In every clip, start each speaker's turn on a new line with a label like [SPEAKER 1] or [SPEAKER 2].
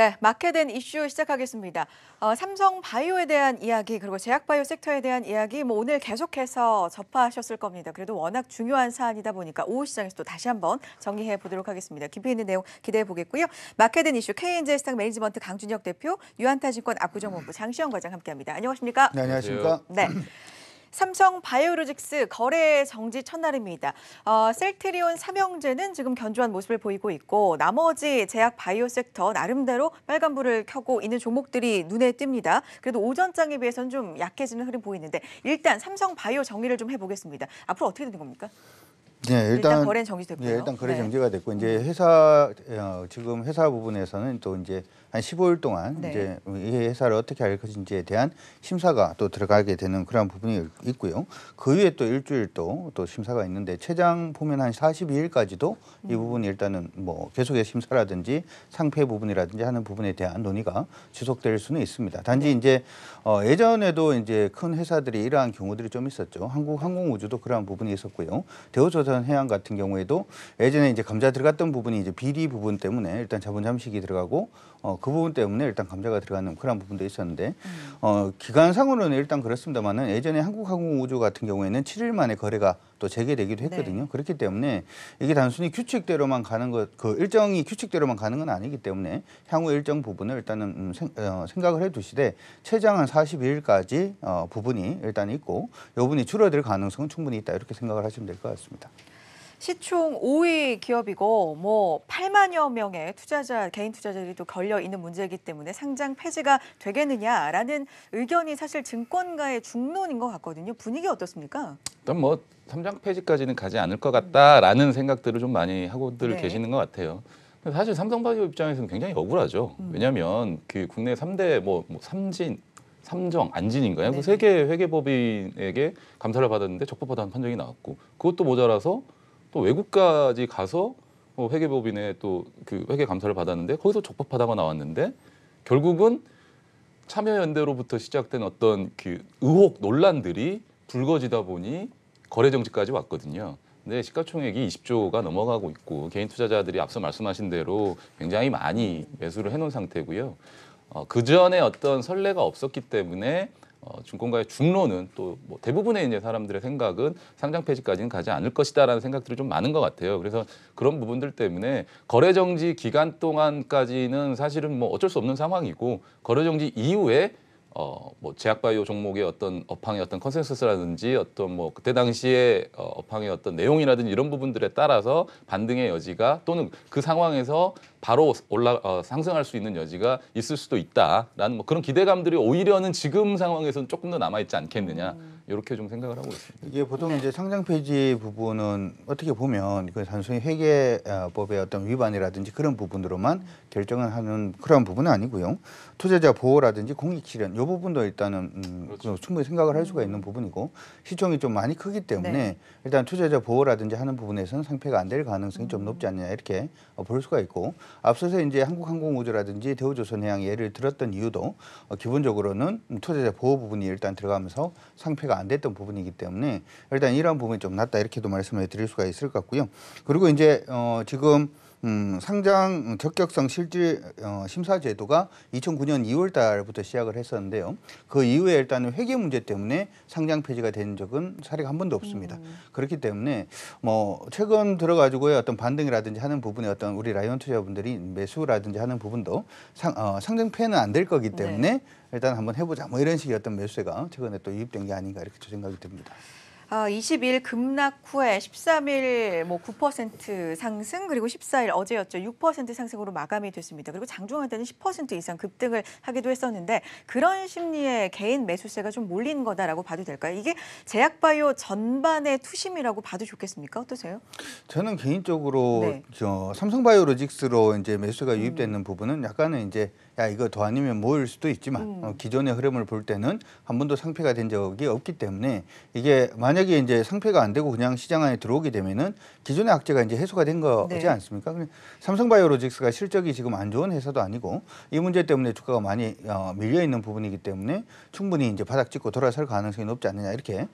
[SPEAKER 1] 네, 마켓된 이슈 시작하겠습니다. 어, 삼성 바이오에 대한 이야기 그리고 제약 바이오 섹터에 대한 이야기 뭐 오늘 계속해서 접하셨을 겁니다. 그래도 워낙 중요한 사안이다 보니까 오후 시장에서 또 다시 한번 정리해 보도록 하겠습니다. 깊이 있는 내용 기대해 보겠고요. 마켓된 이슈 KNJ 스탁 매니지먼트 강준혁 대표, 유한타증권 압구정 본부 장시영 과장 함께합니다. 안녕하십니까? 네, 안녕하십니까? 네. 삼성 바이오로직스 거래 정지 첫날입니다. 어, 셀트리온 삼형제는 지금 견조한 모습을 보이고 있고 나머지 제약 바이오 섹터 나름대로 빨간불을 켜고 있는 종목들이 눈에 띕니다. 그래도 오전장에 비해서는 좀 약해지는 흐름 보이는데 일단 삼성 바이오 정리를 좀 해보겠습니다. 앞으로 어떻게 되는 겁니까?
[SPEAKER 2] 네, 일단, 일단 거래 정지됐고요. 네, 일단 거래 네. 정지가 됐고 네. 이제 음. 회사 어, 지금 회사 부분에서는 또 이제 한 15일 동안 네. 이제 이 회사를 어떻게 할 것인지에 대한 심사가 또 들어가게 되는 그런 부분이 있고요. 그 위에 또 일주일 또, 또 심사가 있는데 최장 보면 한 42일까지도 이 음. 부분이 일단은 뭐 계속해서 심사라든지 상패 부분이라든지 하는 부분에 대한 논의가 지속될 수는 있습니다. 단지 네. 이제 어, 예전에도 이제 큰 회사들이 이러한 경우들이 좀 있었죠. 한국 항공우주도 그러한 부분이 있었고요. 대우조선 해양 같은 경우에도 예전에 이제 감자 들어갔던 부분이 이제 비리 부분 때문에 일단 자본 잠식이 들어가고 어, 그 부분 때문에 일단 감자가 들어가는 그런 부분도 있었는데 음. 어, 기간상으로는 일단 그렇습니다만은 예전에 한국항공우주 같은 경우에는 7일 만에 거래가 또 재개되기도 네. 했거든요. 네. 그렇기 때문에 이게 단순히 규칙대로만 가는 것, 그 일정이 규칙대로만 가는 건 아니기 때문에 향후 일정 부분을 일단은 음, 생, 어, 생 각을 해두시되 최장 한 42일까지 어, 부분이 일단 있고 여분이 줄어들 가능성은 충분히 있다 이렇게 생각을 하시면 될 것 같습니다.
[SPEAKER 1] 시총 5위 기업이고 뭐 8만여 명의 투자자, 개인 투자자들이 또 걸려 있는 문제이기 때문에 상장 폐지가 되겠느냐라는 의견이 사실 증권가의 중론인 것 같거든요. 분위기 어떻습니까?
[SPEAKER 3] 일단 뭐 상장 폐지까지는 가지 않을 것 같다라는 생각들을 좀 많이 하고들 네. 계시는 것 같아요. 사실 삼성바이오 입장에서는 굉장히 억울하죠. 음. 왜냐하면 그 국내 3대 뭐, 뭐 삼진, 삼정, 안진인가요? 그세계 네. 회계법인에게 감사를 받았는데 적법하다는 판정이 나왔고 그것도 모자라서 또 외국까지 가서 어, 회계법인의 또그 회계 감사를 받았는데 거기서 적법하다고 나왔는데 결국은 참여연대로부터 시작된 어떤 그 의혹 논란들이 불거지다 보니 거래 정지까지 왔거든요. 근데 시가총액이 20조가 넘어가고 있고 개인 투자자들이 앞서 말씀하신 대로 굉장히 많이 매수를 해놓은 상태고요. 어, 그 전에 어떤 선례가 없었기 때문에 어, 증권가의 중론은 또 뭐 대부분의 이제 사람들의 생각은 상장 폐지까지는 가지 않을 것이다라는 생각들이 좀 많은 것 같아요. 그래서 그런 부분들 때문에 거래 정지 기간 동안까지는 사실은 뭐 어쩔 수 없는 상황이고 거래 정지 이후에 어 뭐 제약바이오 종목의 어떤 업황의 어떤 컨센서스라든지 어떤 뭐 그때 당시에 어, 업황의 어떤 내용이라든지 이런 부분들에 따라서 반등의 여지가 또는 그 상황에서 바로 올라 어, 상승할 수 있는 여지가 있을 수도 있다라는 뭐 그런 기대감들이 오히려는 지금 상황에서는 조금 더 남아 있지 않겠느냐 음. 이렇게 좀 생각을 하고 있습니다.
[SPEAKER 2] 이게 보통 이제 상장 폐지 부분은 어떻게 보면 그 단순히 회계법의 어떤 위반이라든지 그런 부분으로만 결정을 하는 그런 부분은 아니고요. 투자자 보호라든지 공익 실현 이 부분도 일단은 음, 그렇죠. 충분히 생각을 할 수가 있는 부분이고 시총이 좀 많이 크기 때문에 네. 일단 투자자 보호라든지 하는 부분에서는 상폐가 안 될 가능성이 음. 좀 높지 않냐 이렇게 볼 수가 있고 앞서서 이제 한국항공우주라든지 대우조선해양 예를 들었던 이유도 어, 기본적으로는 투자자 보호 부분이 일단 들어가면서 상패가안 됐던 부분이기 때문에 일단 이러한 부분이 좀 낫다 이렇게도 말씀을 드릴 수가 있을 것 같고요. 그리고 이제 어, 지금 음, 상장 적격성 실질 어, 심사 제도가 2009년 2월 달부터 시작을 했었는데요. 그 이후에 일단은 회계 문제 때문에 상장 폐지가 된 적은 사례가 한 번도 없습니다. 음. 그렇기 때문에 뭐 최근 들어가지고의 어떤 반등이라든지 하는 부분에 어떤 우리 라이온 투자분들이 매수라든지 하는 부분도 상, 어, 상장 폐는 안 될 거기 때문에 네. 일단 한번 해보자 뭐 이런 식의 어떤 매수세가 최근에 또 유입된 게 아닌가 이렇게 저 생각이 듭니다.
[SPEAKER 1] 어, 2 0일 급락 후에 13일 뭐9% 상승 그리고 14일 어제였죠. 6% 상승으로 마감이 됐습니다. 그리고 장중한테는 10% 이상 급등을 하기도 했었는데 그런 심리에 개인 매수세가 좀 몰린 거다라고 봐도 될까요? 이게 제약바이오 전반의 투심이라고 봐도 좋겠습니까? 어떠세요?
[SPEAKER 2] 저는 개인적으로 네. 저 삼성바이오로직스로 이제 매수가 음. 유입되는 음. 부분은 약간은 이제 야 이거 더 아니면 모일 수도 있지만 음. 어, 기존의 흐름을 볼 때는 한 번도 상패가 된 적이 없기 때문에 이게 만약 만약에 이제 상폐가 안 되고 그냥 시장 안에 들어오게 되면은 기존의 악재가 이제 해소가 된 거지 네. 않습니까? 삼성바이오로직스가 실적이 지금 안 좋은 회사도 아니고 이 문제 때문에 주가가 많이 어, 밀려 있는 부분이기 때문에 충분히 이제 바닥 찍고 돌아설 가능성이 높지 않느냐 이렇게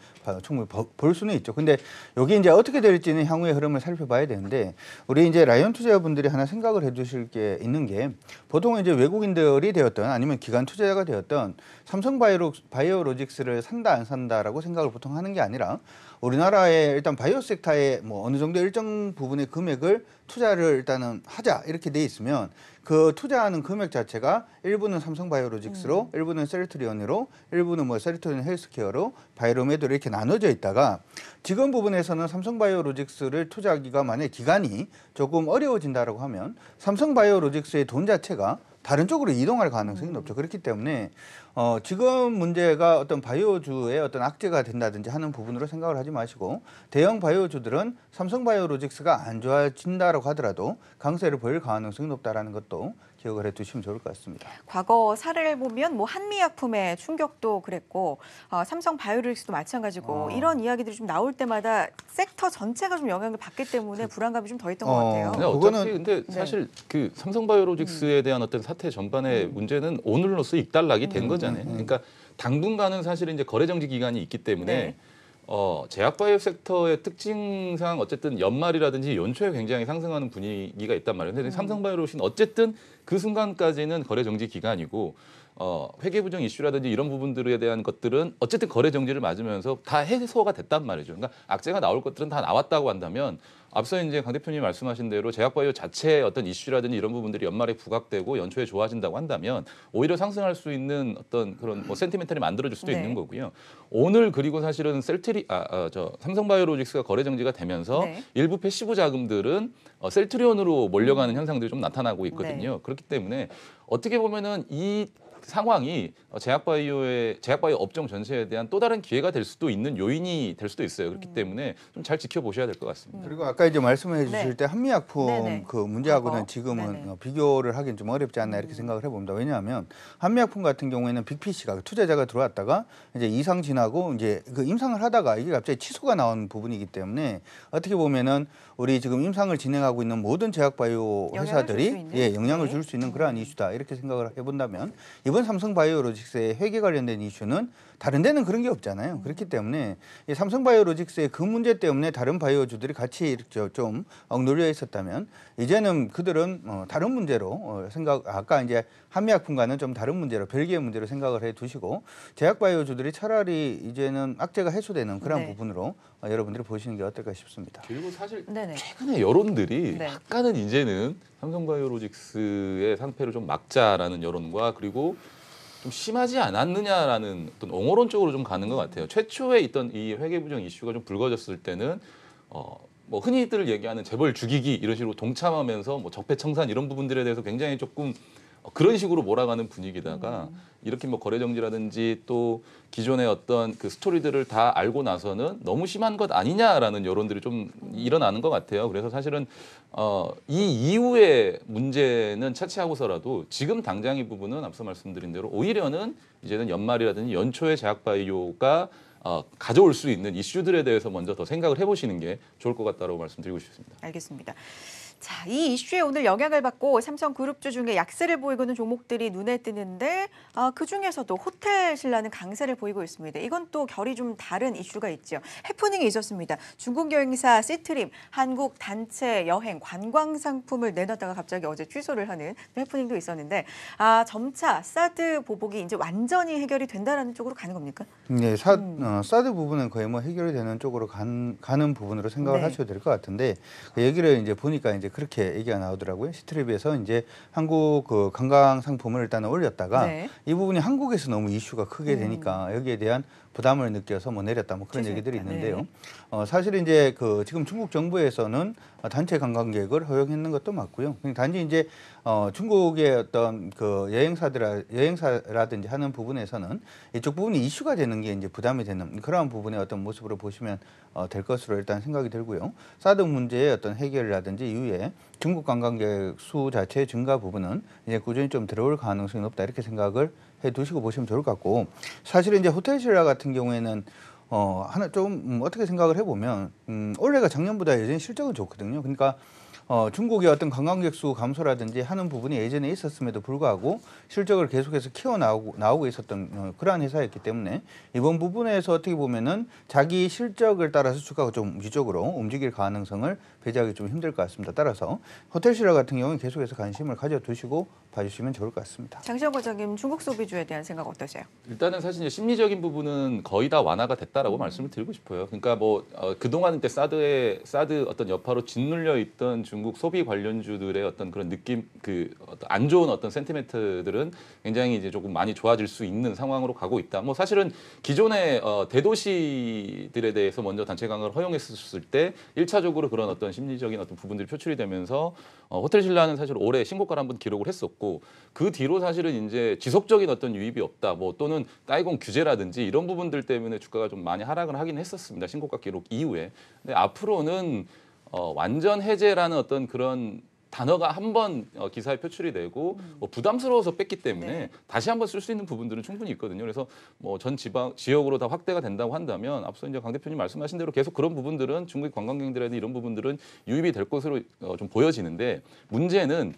[SPEAKER 2] 충분히 버, 볼 수는 있죠. 근데 여기 이제 어떻게 될지는 향후의 흐름을 살펴봐야 되는데 우리 이제 라이온 투자자분들이 하나 생각을 해주실 게 있는 게 보통 이제 외국인들이 되었던 아니면 기관 투자자가 되었던 삼성바이오로직스를 산다 안 산다라고 생각을 보통 하는 게 아니라 우리나라에 일단 바이오 섹터에 뭐 어느 정도 일정 부분의 금액을 투자를 일단은 하자 이렇게 돼 있으면 그 투자하는 금액 자체가 일부는 삼성바이오로직스로, 음. 일부는 셀트리온으로, 일부는 뭐 셀트리온 헬스케어로, 바이로메드로 이렇게 나눠져 있다가 지금 부분에서는 삼성바이오로직스를 투자하기가 만약 기간이 조금 어려워진다라고 하면 삼성바이오로직스의 돈 자체가 다른 쪽으로 이동할 가능성이 음. 높죠. 그렇기 때문에 어, 지금 문제가 어떤 바이오주의 어떤 악재가 된다든지 하는 부분으로 생각을 하지 마시고 대형 바이오주들은 삼성바이오로직스가 안 좋아진다라고 하더라도 강세를 보일 가능성이 높다라는 것도 기억을 해두시면 좋을 것 같습니다.
[SPEAKER 1] 과거 사례를 보면 뭐 한미약품의 충격도 그랬고 어, 삼성 바이오릭스도 마찬가지고 어. 이런 이야기들이 좀 나올 때마다 섹터 전체가 좀 영향을 받기 때문에 그 불안감이 좀 더 있던 어. 것 같아요. 근데 그거는 근데 네. 사실
[SPEAKER 3] 네. 그 삼성 바이오로스에 음. 대한 어떤 사태 전반의 음. 문제는 오늘로써 익달락이 된 음. 거잖아요. 음. 그러니까 당분간은 사실 이제 거래 정지 기간이 있기 때문에. 네. 어, 제약바이오 섹터의 특징상 어쨌든 연말이라든지 연초에 굉장히 상승하는 분위기가 있단 말이에요. 근데 음. 삼성바이오로신 어쨌든 그 순간까지는 거래 정지 기간이고 어, 회계부정 이슈라든지 이런 부분들에 대한 것들은 어쨌든 거래 정지를 맞으면서 다 해소가 됐단 말이죠. 그러니까 악재가 나올 것들은 다 나왔다고 한다면 앞서 이제 강 대표님 말씀하신 대로 제약바이오 자체의 어떤 이슈라든지 이런 부분들이 연말에 부각되고 연초에 좋아진다고 한다면 오히려 상승할 수 있는 어떤 그런 뭐 센티멘탈이 만들어질 수도 네. 있는 거고요. 오늘 그리고 사실은 셀트리 아저 아, 아 삼성바이오로직스가 거래 정지가 되면서 네. 일부 패시브 자금들은 어, 셀트리온으로 몰려가는 현상들이 좀 나타나고 있거든요. 네. 그렇기 때문에 어떻게 보면은 이 상황이 어, 제약바이오의 제약바이오 업종 전세에 대한 또 다른 기회가 될 수도 있는 요인이 될 수도 있어요. 그렇기 음. 때문에 좀 잘 지켜보셔야 될 것 같습니다.
[SPEAKER 2] 그리고 아까 이제 말씀해 네. 주실 네. 때 한미약품 네네. 네. 그 문제하고는 네, 어, 지금은 네네. 비교를 하긴 좀 어렵지 않나 이렇게 음. 생각을 해봅니다. 왜냐하면 한미약품 같은 경우에는 빅피씨가 그 투자자가 들어왔다가 이제 이상 지나고 이제 그 임상을 하다가 이게 갑자기 취소가 나온 부분이기 때문에 어떻게 보면은 우리 지금 임상을 진행하고 있는 모든 제약바이오 회사들이 예 영향을 줄 수 있는 그러한 음. 이슈다 이렇게 생각을 해본다면 이번 삼성바이오로직스의 회계 관련된 이슈는 다른 데는 그런 게 없잖아요. 그렇기 때문에 이 삼성바이오로직스의 그 문제 때문에 다른 바이오주들이 같이 좀 억눌려 있었다면 이제는 그들은 어, 다른 문제로 어, 생각 아까 이제 한미약품과는 좀 다른 문제로 별개의 문제로 생각을 해 두시고 제약바이오주들이 차라리 이제는 악재가 해소되는 그런 네. 부분으로 어, 여러분들이 보시는 게 어떨까 싶습니다. 그리고 사실 네네. 최근에 여론들이 네.
[SPEAKER 3] 약간은 이제는 삼성바이오로직스의 상패를 좀 막자라는 여론과 그리고 좀 심하지 않았느냐라는 어떤 옹호론 쪽으로 좀 가는 것 같아요. 최초에 있던 이 회계부정 이슈가 좀 불거졌을 때는 어, 뭐 흔히들 얘기하는 재벌 죽이기 이런 식으로 동참하면서 뭐 적폐청산 이런 부분들에 대해서 굉장히 조금 어, 그런 식으로 몰아가는 분위기다가 음. 이렇게 뭐 거래 정지라든지 또 기존의 어떤 그 스토리들을 다 알고 나서는 너무 심한 것 아니냐라는 여론들이 좀 일어나는 것 같아요. 그래서 사실은 어, 이 이후의 문제는 차치하고서라도 지금 당장 이 부분은 앞서 말씀드린 대로 오히려는 이제는 연말이라든지 연초에 제약바이오가 어, 가져올 수 있는 이슈들에 대해서 먼저 더 생각을 해보시는 게 좋을 것 같다고 말씀드리고 싶습니다.
[SPEAKER 1] 알겠습니다. 자, 이 이슈에 오늘 영향을 받고 삼성그룹주 중에 약세를 보이고 있는 종목들이 눈에 띄는데 아, 그중에서도 호텔 신라는 강세를 보이고 있습니다. 이건 또 결이 좀 다른 이슈가 있죠. 해프닝이 있었습니다. 중국 여행사 시트림, 한국 단체 여행 관광 상품을 내놨다가 갑자기 어제 취소를 하는 해프닝도 있었는데 아, 점차 사드 보복이 이제 완전히 해결이 된다는 쪽으로 가는 겁니까?
[SPEAKER 2] 네, 사, 음. 어, 사드 부분은 거의 뭐 해결이 되는 쪽으로 간, 가는 부분으로 생각을 네. 하셔야 될 것 같은데 그 얘기를 이제 보니까 이제 그렇게 얘기가 나오더라고요. 시트립에서 이제 한국 그 관광 상품을 일단 올렸다가 네. 이 부분이 한국에서 너무 이슈가 크게 음. 되니까 여기에 대한 부담을 느껴서 뭐 내렸다 뭐 그런 취재 얘기들이 있는데요. 네. 어, 사실 이제 그 지금 중국 정부에서는 단체 관광객을 허용했는 것도 맞고요. 단지 이제 어, 중국의 어떤 그 여행사들 아 여행사라든지 하는 부분에서는 이쪽 부분이 이슈가 되는 게 이제 부담이 되는 그러한 부분의 어떤 모습으로 보시면 어, 될 것으로 일단 생각이 들고요. 사드 문제의 어떤 해결이라든지 이후에 이제 중국 관광객 수 자체의 증가 부분은 이제 꾸준히 좀 들어올 가능성이 높다 이렇게 생각을 해 두시고 보시면 좋을 것 같고 사실은 이제 호텔 실라 같은 경우에는 어 하나 좀 음, 어떻게 생각을 해보면 음 올해가 작년보다 여전히 실적은 좋거든요. 그러니까 어, 중국의 어떤 관광객 수 감소라든지 하는 부분이 예전에 있었음에도 불구하고 실적을 계속해서 키워나오고 나오고 있었던 어, 그러한 회사였기 때문에 이번 부분에서 어떻게 보면은 자기 실적을 따라서 주가가 좀위적으로 움직일 가능성을 배제하기 좀 힘들 것 같습니다. 따라서 호텔 실화 같은 경우는 계속해서 관심을 가져두시고 봐주시면 좋을 것 같습니다.
[SPEAKER 1] 장시영 과장님 중국 소비주에 대한 생각 어떠세요?
[SPEAKER 3] 일단은 사실 심리적인 부분은 거의 다 완화가 됐다라고 말씀을 드리고 싶어요. 그러니까 뭐 어, 그동안 그때 사드의 사드 어떤 여파로 짓눌려 있던 중 중국 소비 관련주들의 어떤 그런 느낌 그 안 좋은 어떤 센티멘트들은 굉장히 이제 조금 많이 좋아질 수 있는 상황으로 가고 있다. 뭐 사실은 기존의 어, 대도시들에 대해서 먼저 단체 강을 허용했을 었때일차적으로 그런 어떤 심리적인 어떤 부분들이 표출이 되면서 어, 호텔 신라는 사실 올해 신고가를 한번 기록을 했었고 그 뒤로 사실은 이제 지속적인 어떤 유입이 없다. 뭐 또는 따이공 규제라든지 이런 부분들 때문에 주가가 좀 많이 하락을 하긴 했었습니다. 신고가 기록 이후에. 근데 앞으로는 어, 완전 해제라는 어떤 그런 단어가 한번 어, 기사에 표출이 되고 음. 뭐 부담스러워서 뺐기 때문에 네. 다시 한 번 쓸 수 있는 부분들은 충분히 있거든요. 그래서 뭐 전 지방 지역으로 다 확대가 된다고 한다면 앞서 이제 강 대표님 말씀하신 대로 계속 그런 부분들은 중국 관광객들에 대한 이런 부분들은 유입이 될 것으로 어, 좀 보여지는데 문제는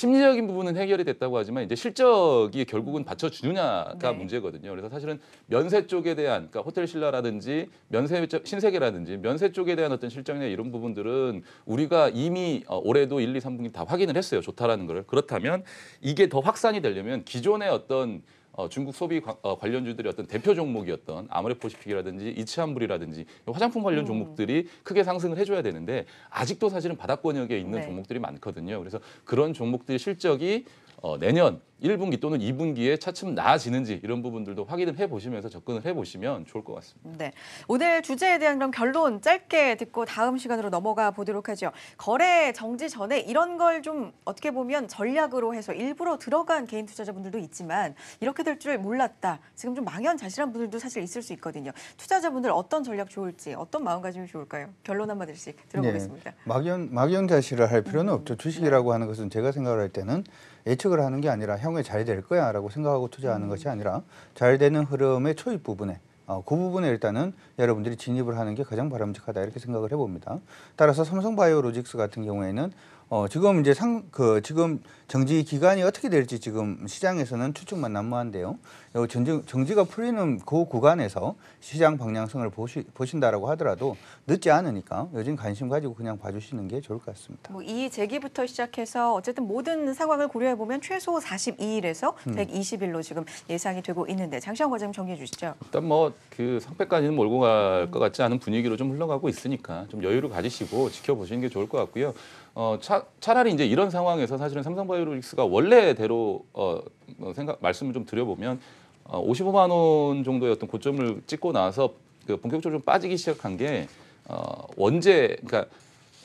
[SPEAKER 3] 심리적인 부분은 해결이 됐다고 하지만 이제 실적이 결국은 받쳐주느냐가 네. 문제거든요. 그래서 사실은 면세 쪽에 대한 그러니까 호텔 신라라든지 면세 신세계라든지 면세 쪽에 대한 어떤 실적이나 이런 부분들은 우리가 이미 어, 올해도 1, 2, 3분기 다 확인을 했어요. 좋다라는 걸. 그렇다면 이게 더 확산이 되려면 기존의 어떤 어, 중국 소비 관, 어, 관련주들이 어떤 대표 종목이었던 아모레퍼시픽이라든지 이치한불이라든지 화장품 관련 음. 종목들이 크게 상승을 해줘야 되는데 아직도 사실은 바닥권역에 있는 네. 종목들이 많거든요. 그래서 그런 종목들의 실적이 어, 내년 1분기 또는 2분기에 차츰 나아지는지 이런 부분들도 확인을 해보시면서 접근을 해보시면 좋을 것
[SPEAKER 1] 같습니다. 네, 오늘 주제에 대한 그럼 결론 짧게 듣고 다음 시간으로 넘어가 보도록 하죠. 거래 정지 전에 이런 걸 좀 어떻게 보면 전략으로 해서 일부러 들어간 개인 투자자분들도 있지만 이렇게 될 줄 몰랐다. 지금 좀 망연자실한 분들도 사실 있을 수 있거든요. 투자자분들 어떤 전략 좋을지 어떤 마음가짐이 좋을까요? 결론 한마디씩 들어보겠습니다. 네,
[SPEAKER 2] 막연, 막연자실을 할 필요는 음, 없죠. 주식이라고 네. 하는 것은 제가 생각할 때는 예측을 하는 게 아니라 향후에 잘될 거야 라고 생각하고 투자하는 음. 것이 아니라 잘 되는 흐름의 초입 부분에 어, 그 부분에 일단은 여러분들이 진입을 하는 게 가장 바람직하다 이렇게 생각을 해봅니다. 따라서 삼성바이오로직스 같은 경우에는 어, 지금 이제 상, 그, 지금 정지 기간이 어떻게 될지 지금 시장에서는 추측만 난무한데요. 요 어, 정지, 정지가 풀리는 그 구간에서 시장 방향성을 보시, 보신다라고 하더라도 늦지 않으니까 요즘 관심 가지고 그냥 봐주시는 게 좋을 것 같습니다.
[SPEAKER 1] 뭐 이재기부터 시작해서 어쨌든 모든 상황을 고려해보면 최소 42일에서 음. 120일로 지금 예상이 되고 있는데 장시환 과장님 정리해 주시죠.
[SPEAKER 3] 일단 뭐 그 상패까지는 몰고 갈 것 같지 않은 분위기로 좀 흘러가고 있으니까 좀 여유를 가지시고 지켜보시는 게 좋을 것 같고요. 어, 차, 차라리 이제 이런 상황에서 사실은 삼성바이오로직스가 원래대로 어, 어 생각 말씀을 좀 드려보면 어, 55만 원 정도의 어떤 고점을 찍고 나서 그 본격적으로 좀 빠지기 시작한 게 어, 원재 그러니까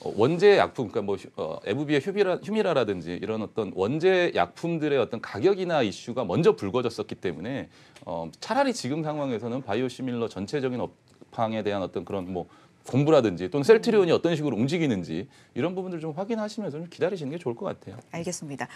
[SPEAKER 3] 원재 약품, 그러니까 뭐 어, 에브비의 휴비라 휴미라라든지 이런 어떤 원재 약품들의 어떤 가격이나 이슈가 먼저 불거졌었기 때문에 어, 차라리 지금 상황에서는 바이오시밀러 전체적인 업황에 대한 어떤 그런 뭐 공부라든지 또는 셀트리온이 어떤 식으로 움직이는지 이런 부분들 좀 확인하시면서 좀 기다리시는 게 좋을 것 같아요.
[SPEAKER 1] 알겠습니다.